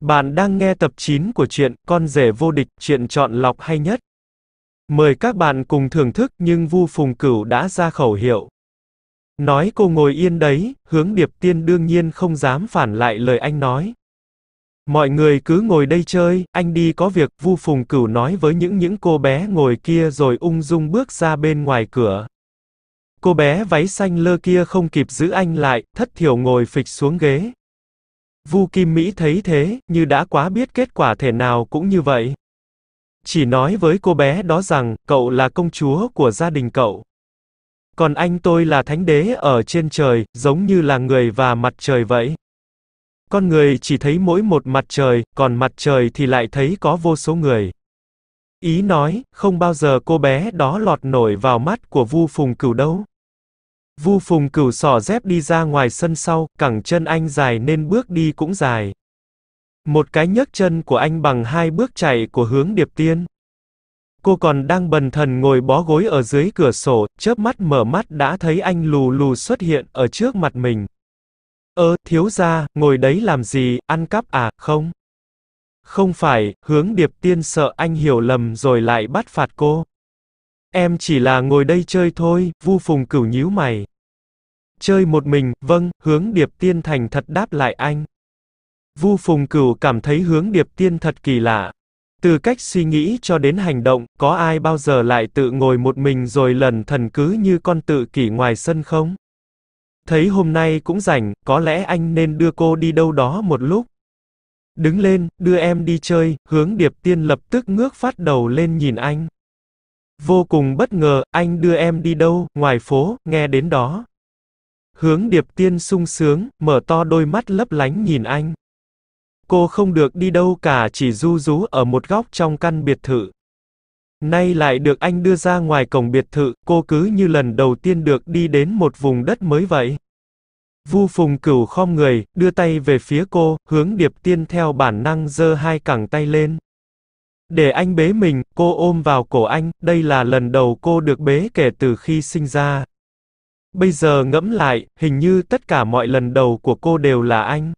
Bạn đang nghe tập 9 của truyện Con rể vô địch, truyện chọn lọc hay nhất. Mời các bạn cùng thưởng thức nhưng Vu Phùng Cửu đã ra khẩu hiệu. Nói cô ngồi yên đấy, hướng điệp tiên đương nhiên không dám phản lại lời anh nói. Mọi người cứ ngồi đây chơi, anh đi có việc, Vu Phùng Cửu nói với những những cô bé ngồi kia rồi ung dung bước ra bên ngoài cửa. Cô bé váy xanh lơ kia không kịp giữ anh lại, thất thiểu ngồi phịch xuống ghế. Vu Kim Mỹ thấy thế, như đã quá biết kết quả thể nào cũng như vậy. Chỉ nói với cô bé đó rằng, cậu là công chúa của gia đình cậu. Còn anh tôi là thánh đế ở trên trời, giống như là người và mặt trời vậy. Con người chỉ thấy mỗi một mặt trời, còn mặt trời thì lại thấy có vô số người. Ý nói, không bao giờ cô bé đó lọt nổi vào mắt của Vu Phùng Cửu đâu. Vu Phùng Cửu xỏ dép đi ra ngoài sân sau, cẳng chân anh dài nên bước đi cũng dài. Một cái nhấc chân của anh bằng hai bước chạy của hướng Điệp Tiên. Cô còn đang bần thần ngồi bó gối ở dưới cửa sổ, chớp mắt mở mắt đã thấy anh lù lù xuất hiện ở trước mặt mình. Ơ, thiếu gia, ngồi đấy làm gì, ăn cắp à, không? Không phải, hướng điệp tiên sợ anh hiểu lầm rồi lại bắt phạt cô. Em chỉ là ngồi đây chơi thôi, Vu Phùng Cửu nhíu mày. Chơi một mình, vâng, hướng Điệp Tiên thành thật đáp lại anh. Vu Phùng Cửu cảm thấy hướng Điệp Tiên thật kỳ lạ. Từ cách suy nghĩ cho đến hành động, có ai bao giờ lại tự ngồi một mình rồi lần thần cứ như con tự kỷ ngoài sân không? Thấy hôm nay cũng rảnh, có lẽ anh nên đưa cô đi đâu đó một lúc. Đứng lên, đưa em đi chơi, hướng Điệp Tiên lập tức ngước phát đầu lên nhìn anh. Vô cùng bất ngờ, anh đưa em đi đâu, ngoài phố, nghe đến đó. Hướng điệp tiên sung sướng, mở to đôi mắt lấp lánh nhìn anh. Cô không được đi đâu cả chỉ du rú ở một góc trong căn biệt thự. Nay lại được anh đưa ra ngoài cổng biệt thự, cô cứ như lần đầu tiên được đi đến một vùng đất mới vậy. Vu Phùng Cửu khom người, đưa tay về phía cô, hướng Điệp Tiên theo bản năng giơ hai cẳng tay lên. Để anh bế mình, cô ôm vào cổ anh, đây là lần đầu cô được bế kể từ khi sinh ra. Bây giờ ngẫm lại, hình như tất cả mọi lần đầu của cô đều là anh.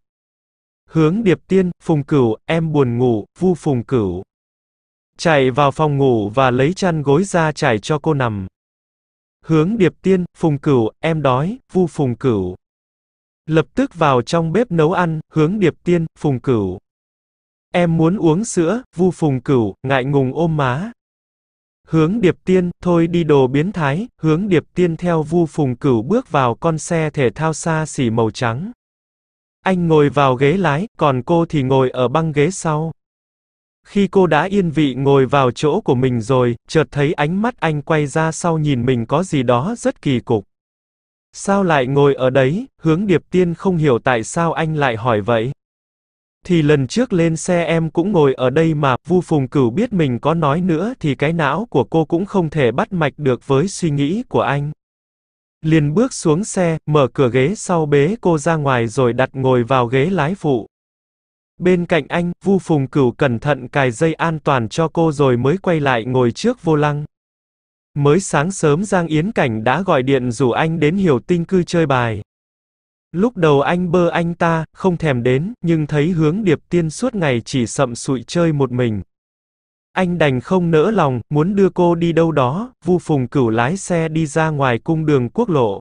Hướng Điệp Tiên, Phùng Cửu, em buồn ngủ, Vu Phùng Cửu. Chạy vào phòng ngủ và lấy chăn gối ra trải cho cô nằm. Hướng Điệp Tiên, Phùng Cửu, em đói, Vu Phùng Cửu. Lập tức vào trong bếp nấu ăn, Hướng Điệp Tiên, Phùng Cửu. Em muốn uống sữa, Vu Phùng Cửu, ngại ngùng ôm má. Hướng Điệp Tiên, thôi đi đồ biến thái, hướng Điệp Tiên theo Vu Phùng Cửu bước vào con xe thể thao xa xỉ màu trắng. Anh ngồi vào ghế lái, còn cô thì ngồi ở băng ghế sau. Khi cô đã yên vị ngồi vào chỗ của mình rồi, chợt thấy ánh mắt anh quay ra sau nhìn mình có gì đó rất kỳ cục. Sao lại ngồi ở đấy, hướng Điệp Tiên không hiểu tại sao anh lại hỏi vậy thì lần trước lên xe em cũng ngồi ở đây mà, Vu Phùng Cửu biết mình có nói nữa thì cái não của cô cũng không thể bắt mạch được với suy nghĩ của anh. Liền bước xuống xe, mở cửa ghế sau bế cô ra ngoài rồi đặt ngồi vào ghế lái phụ. Bên cạnh anh, Vu Phùng Cửu cẩn thận cài dây an toàn cho cô rồi mới quay lại ngồi trước vô lăng. Mới sáng sớm Giang Yến Cảnh đã gọi điện rủ anh đến Hiểu Tinh Cư chơi bài. Lúc đầu anh bơ anh ta, không thèm đến, nhưng thấy hướng điệp tiên suốt ngày chỉ sậm sụi chơi một mình. Anh đành không nỡ lòng, muốn đưa cô đi đâu đó, vu phùng cửu lái xe đi ra ngoài cung đường quốc lộ.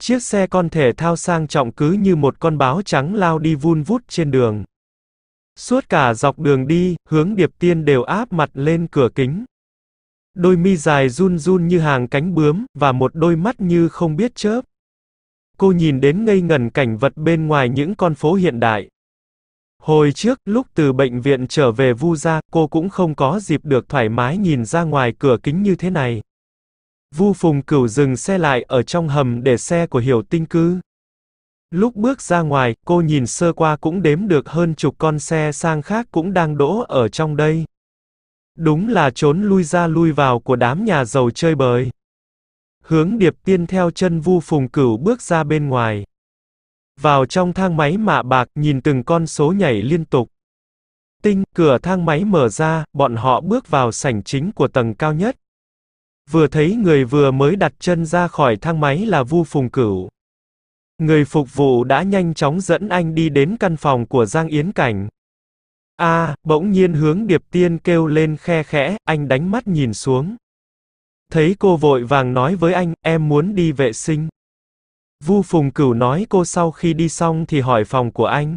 Chiếc xe con thể thao sang trọng cứ như một con báo trắng lao đi vun vút trên đường. Suốt cả dọc đường đi, hướng điệp tiên đều áp mặt lên cửa kính. Đôi mi dài run run như hàng cánh bướm, và một đôi mắt như không biết chớp. Cô nhìn đến ngây ngần cảnh vật bên ngoài những con phố hiện đại. Hồi trước, lúc từ bệnh viện trở về Vu gia, cô cũng không có dịp được thoải mái nhìn ra ngoài cửa kính như thế này. Vu Phùng Cửu dừng xe lại ở trong hầm để xe của Hiểu Tinh cư. Lúc bước ra ngoài, cô nhìn sơ qua cũng đếm được hơn chục con xe sang khác cũng đang đỗ ở trong đây. Đúng là trốn lui ra lui vào của đám nhà giàu chơi bời. Hướng điệp tiên theo chân vu phùng cửu bước ra bên ngoài. Vào trong thang máy mạ bạc, nhìn từng con số nhảy liên tục. Tinh, cửa thang máy mở ra, bọn họ bước vào sảnh chính của tầng cao nhất. Vừa thấy người vừa mới đặt chân ra khỏi thang máy là Vu Phùng Cửu. Người phục vụ đã nhanh chóng dẫn anh đi đến căn phòng của Giang Yến Cảnh. A, bỗng nhiên hướng Điệp Tiên kêu lên khe khẽ, anh đánh mắt nhìn xuống. Thấy cô vội vàng nói với anh, em muốn đi vệ sinh. Vu Phùng Cửu nói cô sau khi đi xong thì hỏi phòng của anh.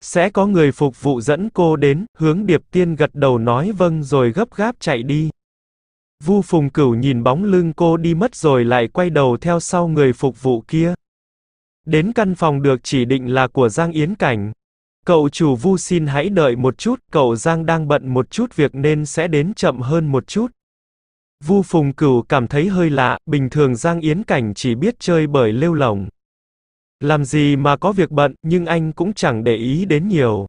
Sẽ có người phục vụ dẫn cô đến, hướng Điệp Tiên gật đầu nói vâng rồi gấp gáp chạy đi. Vu Phùng Cửu nhìn bóng lưng cô đi mất rồi lại quay đầu theo sau người phục vụ kia. Đến căn phòng được chỉ định là của Giang Yến Cảnh. Cậu chủ Vu xin hãy đợi một chút, cậu Giang đang bận một chút việc nên sẽ đến chậm hơn một chút. Vu Phùng Cửu cảm thấy hơi lạ, bình thường Giang Yến Cảnh chỉ biết chơi bởi lêu lỏng. Làm gì mà có việc bận, nhưng anh cũng chẳng để ý đến nhiều.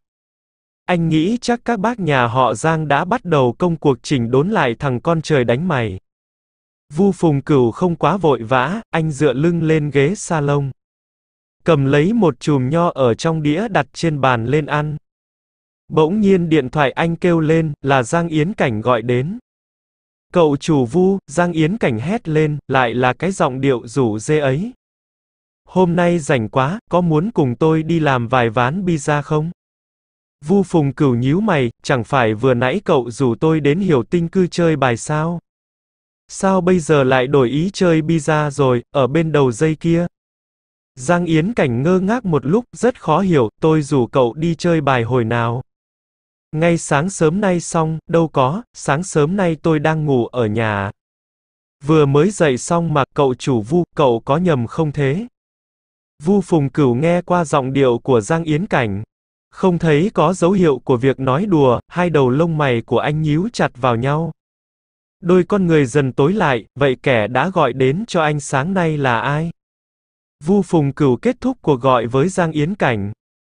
Anh nghĩ chắc các bác nhà họ Giang đã bắt đầu công cuộc chỉnh đốn lại thằng con trời đánh mày. Vu Phùng Cửu không quá vội vã, anh dựa lưng lên ghế salon. Cầm lấy một chùm nho ở trong đĩa đặt trên bàn lên ăn. Bỗng nhiên điện thoại anh kêu lên, là Giang Yến Cảnh gọi đến. Cậu chủ vu, Giang Yến Cảnh hét lên, lại là cái giọng điệu rủ dê ấy. Hôm nay rảnh quá, có muốn cùng tôi đi làm vài ván pizza không? Vu Phùng cửu nhíu mày, chẳng phải vừa nãy cậu rủ tôi đến hiểu tinh cư chơi bài sao? Sao bây giờ lại đổi ý chơi pizza rồi, ở bên đầu dây kia? Giang Yến Cảnh ngơ ngác một lúc, rất khó hiểu, tôi rủ cậu đi chơi bài hồi nào? Ngay sáng sớm nay xong, đâu có, sáng sớm nay tôi đang ngủ ở nhà. Vừa mới dậy xong mà cậu chủ vu, cậu có nhầm không thế? Vu Phùng Cửu nghe qua giọng điệu của Giang Yến Cảnh. Không thấy có dấu hiệu của việc nói đùa, hai đầu lông mày của anh nhíu chặt vào nhau. Đôi con người dần tối lại, vậy kẻ đã gọi đến cho anh sáng nay là ai? Vu Phùng Cửu kết thúc cuộc gọi với Giang Yến Cảnh.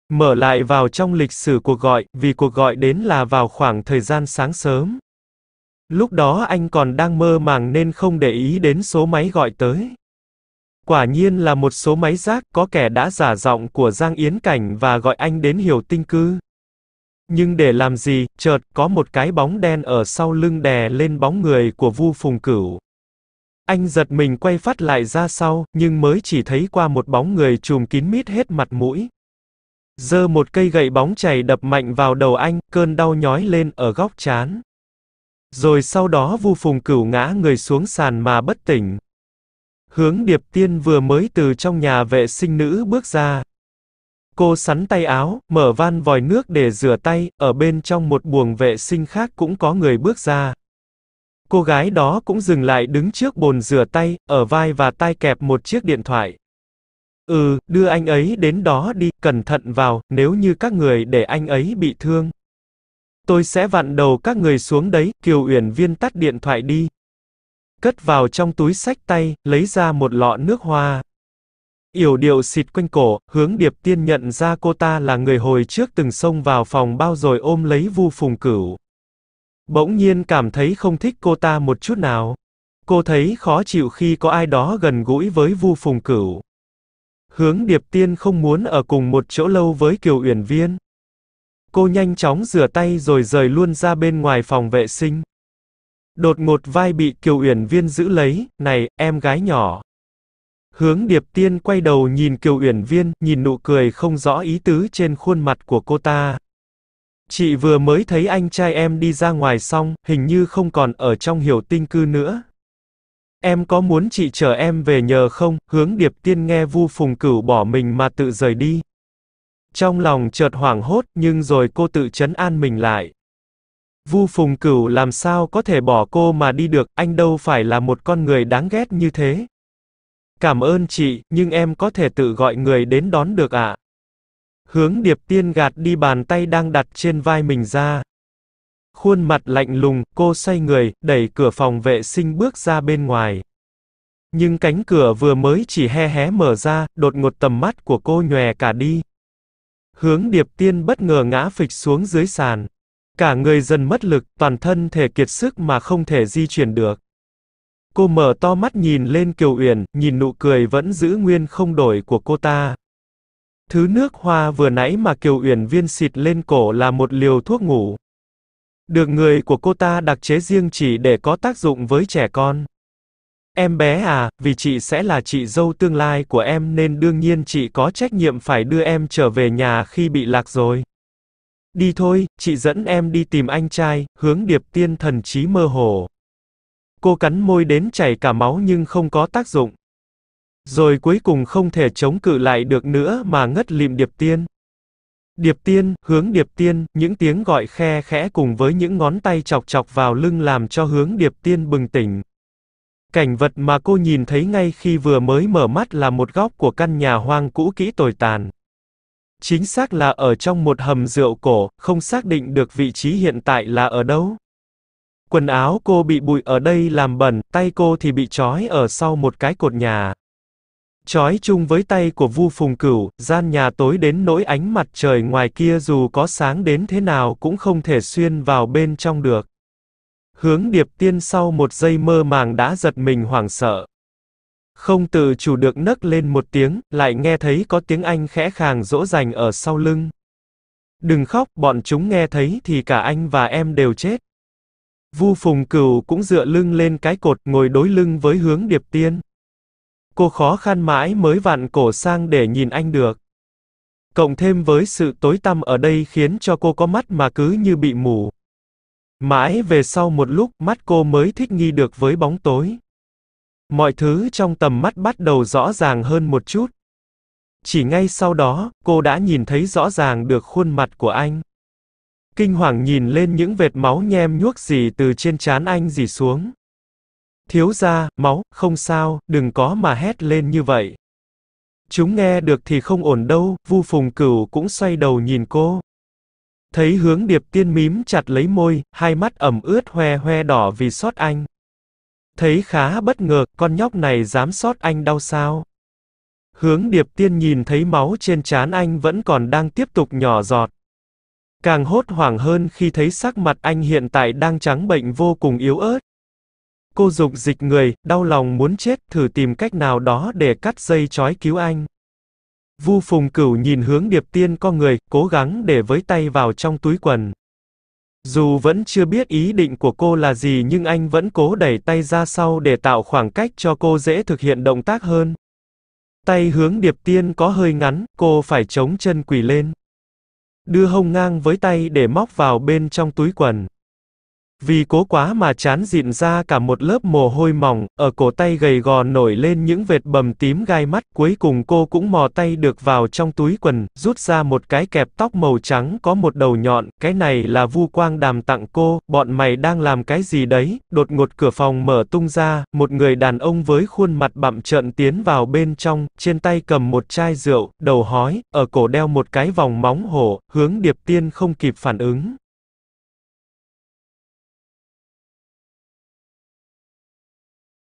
Mở lại vào trong lịch sử cuộc gọi, vì cuộc gọi đến là vào khoảng thời gian sáng sớm. Lúc đó anh còn đang mơ màng nên không để ý đến số máy gọi tới. Quả nhiên là một số máy rác có kẻ đã giả giọng của Giang Yến Cảnh và gọi anh đến hiểu tinh cư. Nhưng để làm gì, chợt có một cái bóng đen ở sau lưng đè lên bóng người của Vu Phùng Cửu. Anh giật mình quay phát lại ra sau, nhưng mới chỉ thấy qua một bóng người trùm kín mít hết mặt mũi. Giơ một cây gậy bóng chảy đập mạnh vào đầu anh, cơn đau nhói lên ở góc chán. Rồi sau đó Vu Phùng Cửu ngã người xuống sàn mà bất tỉnh. Hướng Điệp Tiên vừa mới từ trong nhà vệ sinh nữ bước ra. Cô sắn tay áo, mở van vòi nước để rửa tay, ở bên trong một buồng vệ sinh khác cũng có người bước ra. Cô gái đó cũng dừng lại đứng trước bồn rửa tay, ở vai và tay kẹp một chiếc điện thoại. Ừ, đưa anh ấy đến đó đi, cẩn thận vào, nếu như các người để anh ấy bị thương. Tôi sẽ vặn đầu các người xuống đấy, Kiều Uyển Viên tắt điện thoại đi. Cất vào trong túi sách tay, lấy ra một lọ nước hoa. Yểu điệu xịt quanh cổ, hướng điệp tiên nhận ra cô ta là người hồi trước từng xông vào phòng bao rồi ôm lấy vu phùng cửu. Bỗng nhiên cảm thấy không thích cô ta một chút nào. Cô thấy khó chịu khi có ai đó gần gũi với vu phùng cửu. Hướng Điệp Tiên không muốn ở cùng một chỗ lâu với Kiều Uyển Viên. Cô nhanh chóng rửa tay rồi rời luôn ra bên ngoài phòng vệ sinh. Đột ngột vai bị Kiều Uyển Viên giữ lấy, "Này, em gái nhỏ." Hướng Điệp Tiên quay đầu nhìn Kiều Uyển Viên, nhìn nụ cười không rõ ý tứ trên khuôn mặt của cô ta. "Chị vừa mới thấy anh trai em đi ra ngoài xong, hình như không còn ở trong Hiểu Tinh cư nữa." Em có muốn chị chở em về nhờ không? Hướng điệp tiên nghe vu phùng cửu bỏ mình mà tự rời đi. Trong lòng chợt hoảng hốt nhưng rồi cô tự chấn an mình lại. Vu phùng cửu làm sao có thể bỏ cô mà đi được, anh đâu phải là một con người đáng ghét như thế. Cảm ơn chị, nhưng em có thể tự gọi người đến đón được ạ. À? Hướng điệp tiên gạt đi bàn tay đang đặt trên vai mình ra. Khuôn mặt lạnh lùng, cô xoay người, đẩy cửa phòng vệ sinh bước ra bên ngoài. Nhưng cánh cửa vừa mới chỉ he hé mở ra, đột ngột tầm mắt của cô nhòe cả đi. Hướng điệp tiên bất ngờ ngã phịch xuống dưới sàn. Cả người dần mất lực, toàn thân thể kiệt sức mà không thể di chuyển được. Cô mở to mắt nhìn lên Kiều Uyển, nhìn nụ cười vẫn giữ nguyên không đổi của cô ta. Thứ nước hoa vừa nãy mà Kiều Uyển viên xịt lên cổ là một liều thuốc ngủ. Được người của cô ta đặc chế riêng chỉ để có tác dụng với trẻ con. Em bé à, vì chị sẽ là chị dâu tương lai của em nên đương nhiên chị có trách nhiệm phải đưa em trở về nhà khi bị lạc rồi. Đi thôi, chị dẫn em đi tìm anh trai, hướng điệp tiên thần trí mơ hồ. Cô cắn môi đến chảy cả máu nhưng không có tác dụng. Rồi cuối cùng không thể chống cự lại được nữa mà ngất lịm điệp tiên. Điệp tiên, hướng điệp tiên, những tiếng gọi khe khẽ cùng với những ngón tay chọc chọc vào lưng làm cho hướng điệp tiên bừng tỉnh. Cảnh vật mà cô nhìn thấy ngay khi vừa mới mở mắt là một góc của căn nhà hoang cũ kỹ tồi tàn. Chính xác là ở trong một hầm rượu cổ, không xác định được vị trí hiện tại là ở đâu. Quần áo cô bị bụi ở đây làm bẩn, tay cô thì bị trói ở sau một cái cột nhà chói chung với tay của Vu Phùng Cửu, gian nhà tối đến nỗi ánh mặt trời ngoài kia dù có sáng đến thế nào cũng không thể xuyên vào bên trong được. Hướng điệp tiên sau một giây mơ màng đã giật mình hoảng sợ. Không tự chủ được nấc lên một tiếng, lại nghe thấy có tiếng anh khẽ khàng dỗ dành ở sau lưng. Đừng khóc, bọn chúng nghe thấy thì cả anh và em đều chết. Vu Phùng Cửu cũng dựa lưng lên cái cột ngồi đối lưng với hướng điệp tiên. Cô khó khăn mãi mới vặn cổ sang để nhìn anh được. Cộng thêm với sự tối tăm ở đây khiến cho cô có mắt mà cứ như bị mù. Mãi về sau một lúc mắt cô mới thích nghi được với bóng tối. Mọi thứ trong tầm mắt bắt đầu rõ ràng hơn một chút. Chỉ ngay sau đó, cô đã nhìn thấy rõ ràng được khuôn mặt của anh. Kinh hoàng nhìn lên những vệt máu nhem nhuốc gì từ trên trán anh dì xuống. Thiếu gia, máu, không sao, đừng có mà hét lên như vậy. Chúng nghe được thì không ổn đâu, Vu Phùng Cửu cũng xoay đầu nhìn cô. Thấy hướng điệp tiên mím chặt lấy môi, hai mắt ẩm ướt hoe hoe đỏ vì sót anh. Thấy khá bất ngờ, con nhóc này dám sót anh đau sao? Hướng điệp tiên nhìn thấy máu trên trán anh vẫn còn đang tiếp tục nhỏ giọt. Càng hốt hoảng hơn khi thấy sắc mặt anh hiện tại đang trắng bệnh vô cùng yếu ớt. Cô dục dịch người, đau lòng muốn chết, thử tìm cách nào đó để cắt dây trói cứu anh. Vu Phùng Cửu nhìn hướng Điệp Tiên co người, cố gắng để với tay vào trong túi quần. Dù vẫn chưa biết ý định của cô là gì nhưng anh vẫn cố đẩy tay ra sau để tạo khoảng cách cho cô dễ thực hiện động tác hơn. Tay hướng Điệp Tiên có hơi ngắn, cô phải chống chân quỳ lên. Đưa hông ngang với tay để móc vào bên trong túi quần. Vì cố quá mà chán dịn ra cả một lớp mồ hôi mỏng, ở cổ tay gầy gò nổi lên những vệt bầm tím gai mắt, cuối cùng cô cũng mò tay được vào trong túi quần, rút ra một cái kẹp tóc màu trắng có một đầu nhọn, cái này là vu quang đàm tặng cô, bọn mày đang làm cái gì đấy, đột ngột cửa phòng mở tung ra, một người đàn ông với khuôn mặt bặm trợn tiến vào bên trong, trên tay cầm một chai rượu, đầu hói, ở cổ đeo một cái vòng móng hổ, hướng điệp tiên không kịp phản ứng.